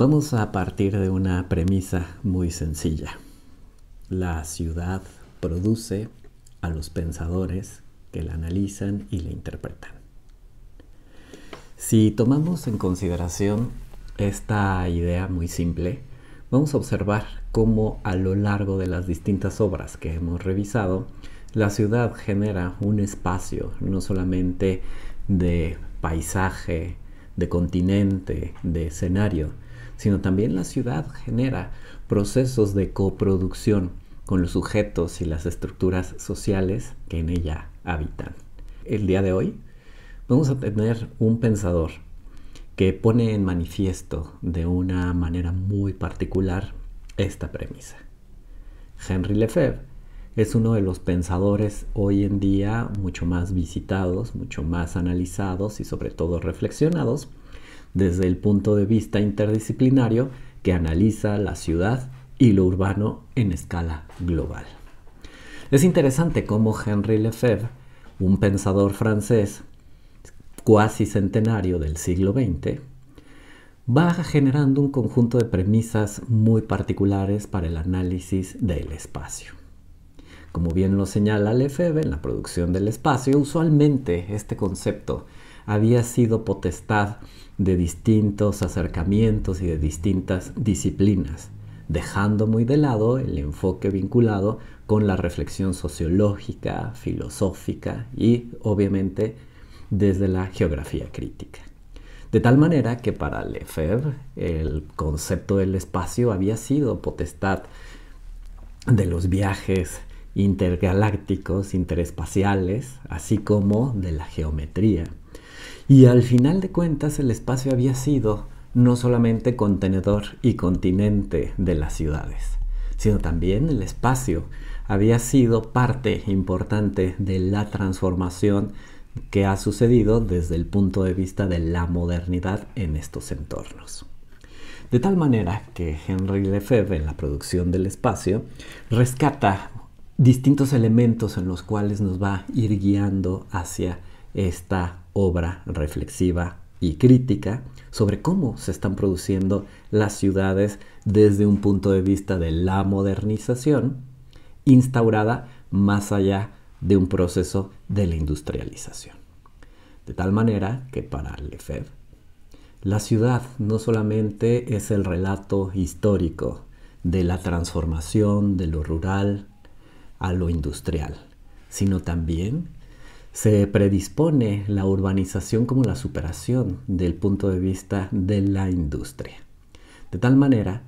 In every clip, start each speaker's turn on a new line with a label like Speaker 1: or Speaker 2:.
Speaker 1: Vamos a partir de una premisa muy sencilla. La ciudad produce a los pensadores que la analizan y la interpretan. Si tomamos en consideración esta idea muy simple, vamos a observar cómo a lo largo de las distintas obras que hemos revisado, la ciudad genera un espacio no solamente de paisaje, de continente, de escenario, sino también la ciudad genera procesos de coproducción con los sujetos y las estructuras sociales que en ella habitan. El día de hoy vamos a tener un pensador que pone en manifiesto de una manera muy particular esta premisa. Henry Lefebvre es uno de los pensadores hoy en día mucho más visitados, mucho más analizados y sobre todo reflexionados desde el punto de vista interdisciplinario que analiza la ciudad y lo urbano en escala global. Es interesante cómo Henri Lefebvre, un pensador francés cuasi centenario del siglo XX, va generando un conjunto de premisas muy particulares para el análisis del espacio. Como bien lo señala Lefebvre en la producción del espacio, usualmente este concepto había sido potestad de distintos acercamientos y de distintas disciplinas, dejando muy de lado el enfoque vinculado con la reflexión sociológica, filosófica y obviamente desde la geografía crítica. De tal manera que para Lefebvre el concepto del espacio había sido potestad de los viajes intergalácticos, interespaciales, así como de la geometría, y al final de cuentas el espacio había sido no solamente contenedor y continente de las ciudades, sino también el espacio había sido parte importante de la transformación que ha sucedido desde el punto de vista de la modernidad en estos entornos. De tal manera que Henry Lefebvre en la producción del espacio rescata distintos elementos en los cuales nos va a ir guiando hacia esta obra reflexiva y crítica sobre cómo se están produciendo las ciudades desde un punto de vista de la modernización instaurada más allá de un proceso de la industrialización. De tal manera que para Lefebvre, la ciudad no solamente es el relato histórico de la transformación de lo rural a lo industrial, sino también se predispone la urbanización como la superación del punto de vista de la industria. De tal manera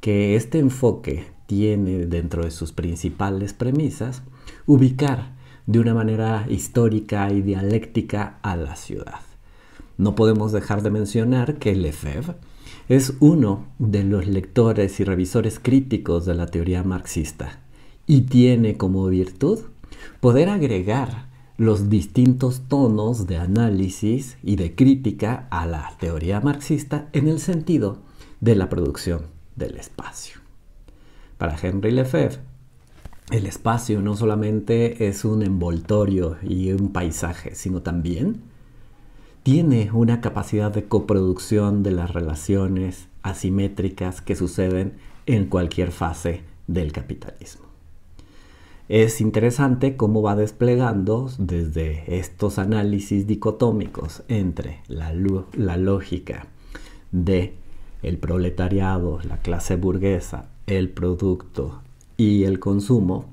Speaker 1: que este enfoque tiene dentro de sus principales premisas ubicar de una manera histórica y dialéctica a la ciudad. No podemos dejar de mencionar que Lefebvre es uno de los lectores y revisores críticos de la teoría marxista y tiene como virtud poder agregar los distintos tonos de análisis y de crítica a la teoría marxista en el sentido de la producción del espacio. Para Henry Lefebvre, el espacio no solamente es un envoltorio y un paisaje, sino también tiene una capacidad de coproducción de las relaciones asimétricas que suceden en cualquier fase del capitalismo es interesante cómo va desplegando desde estos análisis dicotómicos entre la, la lógica de el proletariado, la clase burguesa, el producto y el consumo,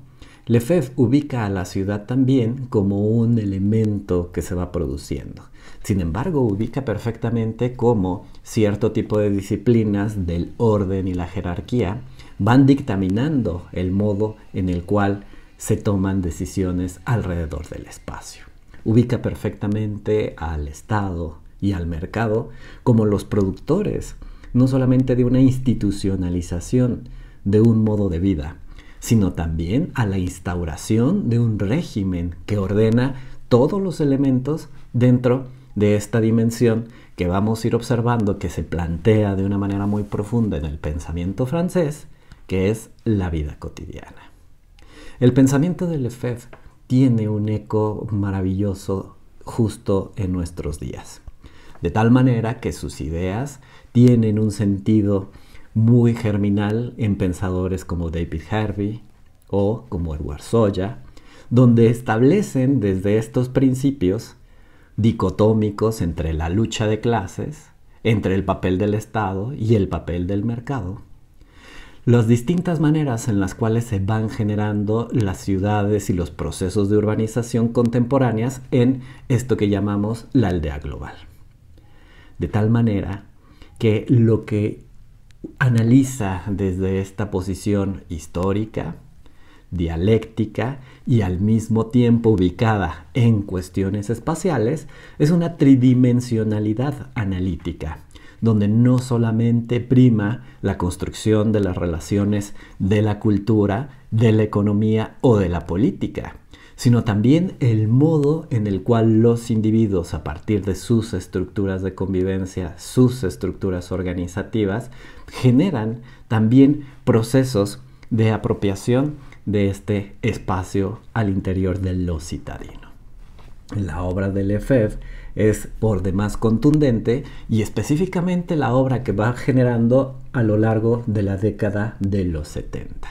Speaker 1: Lefebvre ubica a la ciudad también como un elemento que se va produciendo. Sin embargo, ubica perfectamente cómo cierto tipo de disciplinas del orden y la jerarquía van dictaminando el modo en el cual se toman decisiones alrededor del espacio. Ubica perfectamente al Estado y al mercado como los productores, no solamente de una institucionalización de un modo de vida, sino también a la instauración de un régimen que ordena todos los elementos dentro de esta dimensión que vamos a ir observando que se plantea de una manera muy profunda en el pensamiento francés, que es la vida cotidiana. El pensamiento de Lefebvre tiene un eco maravilloso justo en nuestros días. De tal manera que sus ideas tienen un sentido muy germinal en pensadores como David Harvey o como Edward Soya, donde establecen desde estos principios dicotómicos entre la lucha de clases, entre el papel del Estado y el papel del mercado, las distintas maneras en las cuales se van generando las ciudades y los procesos de urbanización contemporáneas en esto que llamamos la aldea global. De tal manera que lo que analiza desde esta posición histórica, dialéctica y al mismo tiempo ubicada en cuestiones espaciales es una tridimensionalidad analítica donde no solamente prima la construcción de las relaciones de la cultura, de la economía o de la política, sino también el modo en el cual los individuos, a partir de sus estructuras de convivencia, sus estructuras organizativas, generan también procesos de apropiación de este espacio al interior de lo citadino. En la obra de Lefebvre, es por demás contundente y específicamente la obra que va generando a lo largo de la década de los 70.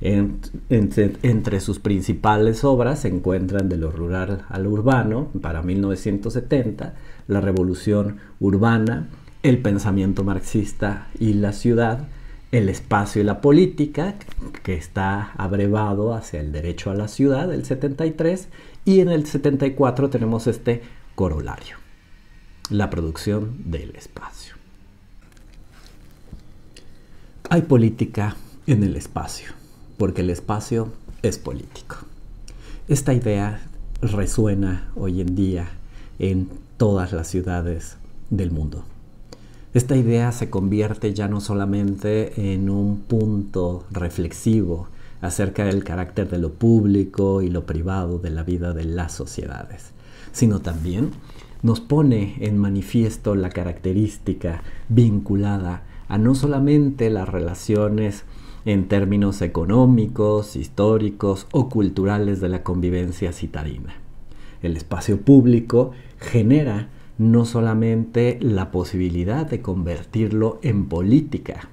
Speaker 1: entre, sus principales obras se encuentran De lo rural al urbano para 1970, La revolución urbana, El pensamiento marxista y la ciudad, el espacio y la política, que está abrevado hacia el derecho a la ciudad, el 73, y en el 74 tenemos este corolario, la producción del espacio. Hay política en el espacio, porque el espacio es político. Esta idea resuena hoy en día en todas las ciudades del mundo. Esta idea se convierte ya no solamente en un punto reflexivo acerca del carácter de lo público y lo privado de la vida de las sociedades, sino también nos pone en manifiesto la característica vinculada a no solamente las relaciones en términos económicos, históricos o culturales de la convivencia citarina. El espacio público genera no solamente la posibilidad de convertirlo en política,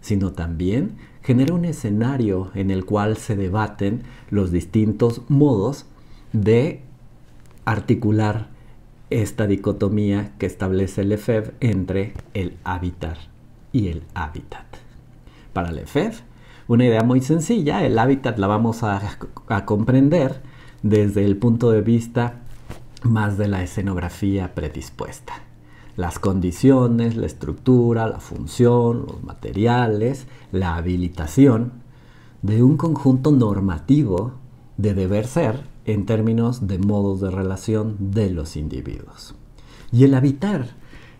Speaker 1: sino también genera un escenario en el cual se debaten los distintos modos de articular esta dicotomía que establece Lefebvre entre el hábitat y el hábitat. Para Lefebvre, una idea muy sencilla, el hábitat la vamos a, a comprender desde el punto de vista más de la escenografía predispuesta. Las condiciones, la estructura, la función, los materiales, la habilitación de un conjunto normativo de deber ser en términos de modos de relación de los individuos. Y el habitar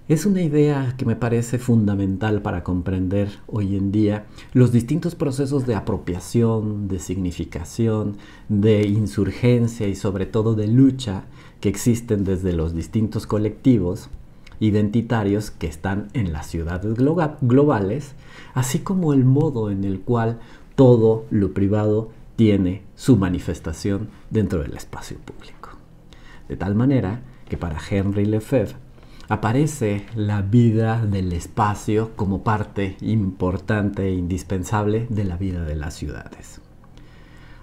Speaker 1: es una idea que me parece fundamental para comprender hoy en día los distintos procesos de apropiación, de significación, de insurgencia y sobre todo de lucha que existen desde los distintos colectivos identitarios que están en las ciudades globales, así como el modo en el cual todo lo privado tiene su manifestación dentro del espacio público. De tal manera que para Henry Lefebvre aparece la vida del espacio como parte importante e indispensable de la vida de las ciudades.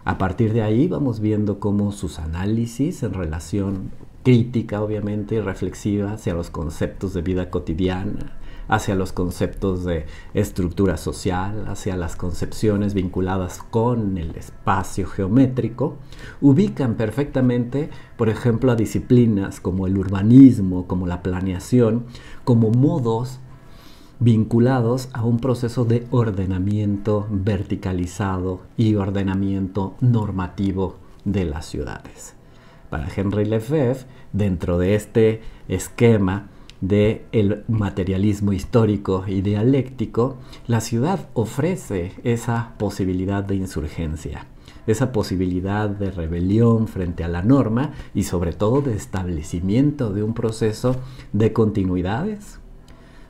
Speaker 1: A partir de ahí vamos viendo cómo sus análisis en relación crítica, obviamente, y reflexiva hacia los conceptos de vida cotidiana, hacia los conceptos de estructura social, hacia las concepciones vinculadas con el espacio geométrico, ubican perfectamente, por ejemplo, a disciplinas como el urbanismo, como la planeación, como modos vinculados a un proceso de ordenamiento verticalizado y ordenamiento normativo de las ciudades. Para Henry Lefebvre, dentro de este esquema del materialismo histórico y dialéctico, la ciudad ofrece esa posibilidad de insurgencia, esa posibilidad de rebelión frente a la norma y sobre todo de establecimiento de un proceso de continuidades,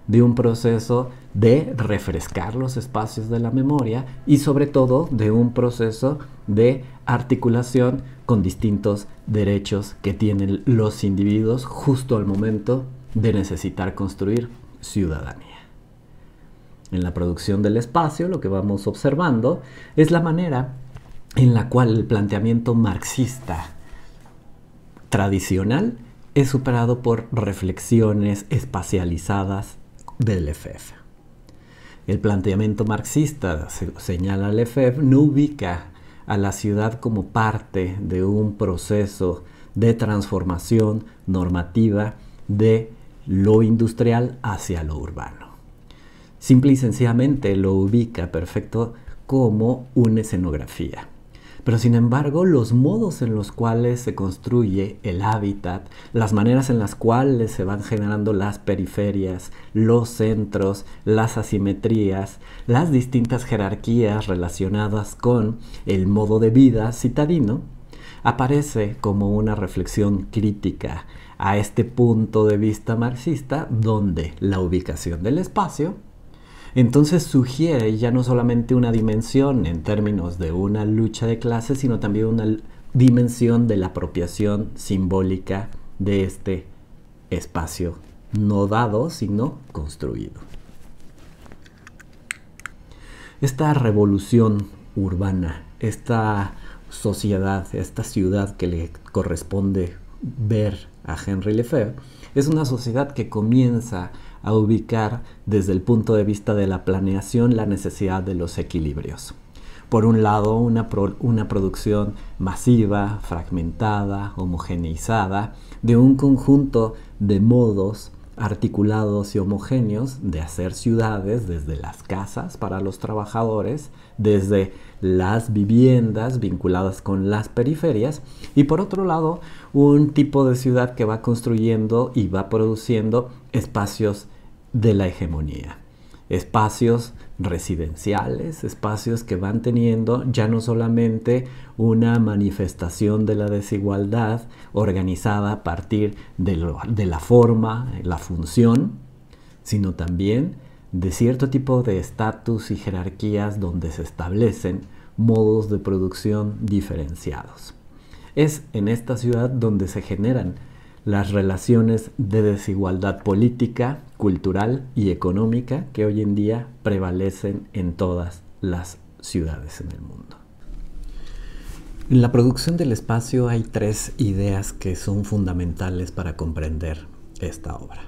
Speaker 1: de un proceso de refrescar los espacios de la memoria y sobre todo de un proceso de articulación con distintos derechos que tienen los individuos justo al momento de necesitar construir ciudadanía. En la producción del espacio lo que vamos observando es la manera en la cual el planteamiento marxista tradicional es superado por reflexiones espacializadas del ff El planteamiento marxista, señala Lefebvre, no ubica a la ciudad como parte de un proceso de transformación normativa de lo industrial hacia lo urbano. Simple y sencillamente lo ubica perfecto como una escenografía. Pero sin embargo, los modos en los cuales se construye el hábitat, las maneras en las cuales se van generando las periferias, los centros, las asimetrías, las distintas jerarquías relacionadas con el modo de vida citadino, aparece como una reflexión crítica a este punto de vista marxista donde la ubicación del espacio entonces sugiere ya no solamente una dimensión en términos de una lucha de clases, sino también una dimensión de la apropiación simbólica de este espacio, no dado, sino construido. Esta revolución urbana, esta sociedad, esta ciudad que le corresponde ver a Henry Lefebvre, es una sociedad que comienza a ubicar desde el punto de vista de la planeación la necesidad de los equilibrios. Por un lado, una, una producción masiva, fragmentada, homogeneizada, de un conjunto de modos articulados y homogéneos de hacer ciudades desde las casas para los trabajadores, desde las viviendas vinculadas con las periferias y por otro lado un tipo de ciudad que va construyendo y va produciendo espacios de la hegemonía, espacios residenciales, espacios que van teniendo ya no solamente una manifestación de la desigualdad organizada a partir de, la forma, la función, sino también de cierto tipo de estatus y jerarquías donde se establecen modos de producción diferenciados. Es en esta ciudad donde se generan las relaciones de desigualdad política, cultural y económica que hoy en día prevalecen en todas las ciudades en el mundo. En la producción del espacio hay tres ideas que son fundamentales para comprender esta obra.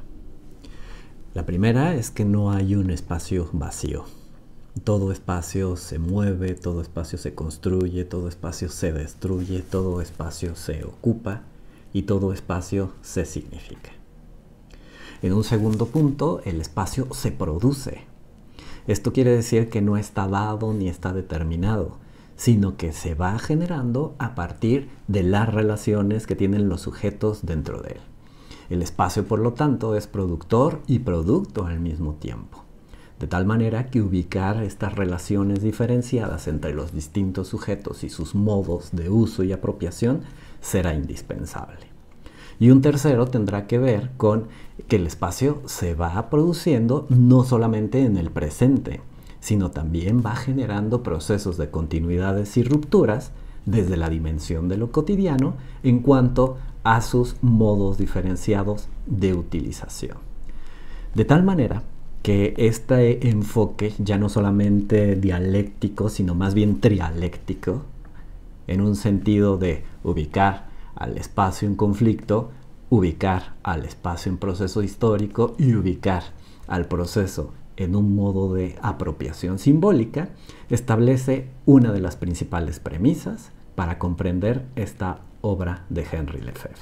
Speaker 1: La primera es que no hay un espacio vacío. Todo espacio se mueve, todo espacio se construye, todo espacio se destruye, todo espacio se ocupa y todo espacio se significa. En un segundo punto, el espacio se produce. Esto quiere decir que no está dado ni está determinado, sino que se va generando a partir de las relaciones que tienen los sujetos dentro de él. El espacio, por lo tanto, es productor y producto al mismo tiempo, de tal manera que ubicar estas relaciones diferenciadas entre los distintos sujetos y sus modos de uso y apropiación será indispensable. Y un tercero tendrá que ver con que el espacio se va produciendo no solamente en el presente, sino también va generando procesos de continuidades y rupturas desde la dimensión de lo cotidiano en cuanto a sus modos diferenciados de utilización. De tal manera que este enfoque ya no solamente dialéctico, sino más bien trialéctico, en un sentido de ubicar al espacio en conflicto, ubicar al espacio en proceso histórico y ubicar al proceso en un modo de apropiación simbólica, establece una de las principales premisas para comprender esta obra de Henry Lefebvre.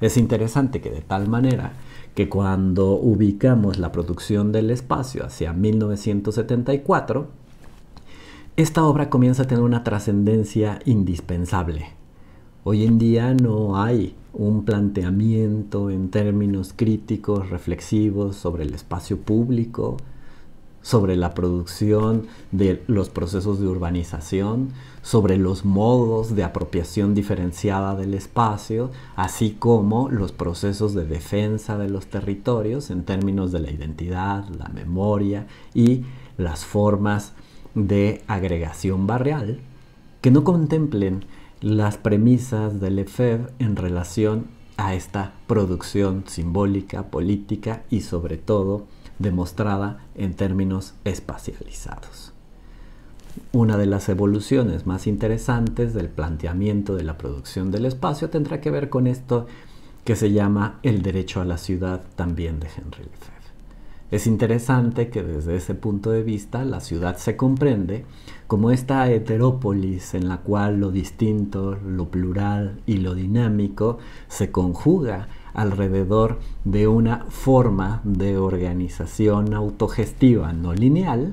Speaker 1: Es interesante que de tal manera que cuando ubicamos la producción del espacio hacia 1974, esta obra comienza a tener una trascendencia indispensable. Hoy en día no hay un planteamiento en términos críticos, reflexivos sobre el espacio público, sobre la producción de los procesos de urbanización, sobre los modos de apropiación diferenciada del espacio, así como los procesos de defensa de los territorios en términos de la identidad, la memoria y las formas de agregación barrial que no contemplen las premisas de Lefebvre en relación a esta producción simbólica, política y sobre todo demostrada en términos espacializados. Una de las evoluciones más interesantes del planteamiento de la producción del espacio tendrá que ver con esto que se llama el derecho a la ciudad también de Henry Lefebvre. Es interesante que desde ese punto de vista la ciudad se comprende como esta heterópolis en la cual lo distinto, lo plural y lo dinámico se conjuga alrededor de una forma de organización autogestiva no lineal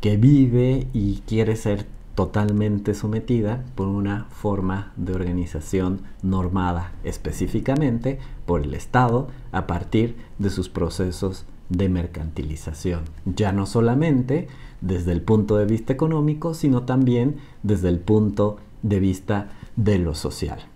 Speaker 1: que vive y quiere ser totalmente sometida por una forma de organización normada específicamente por el Estado a partir de sus procesos de mercantilización, ya no solamente desde el punto de vista económico, sino también desde el punto de vista de lo social.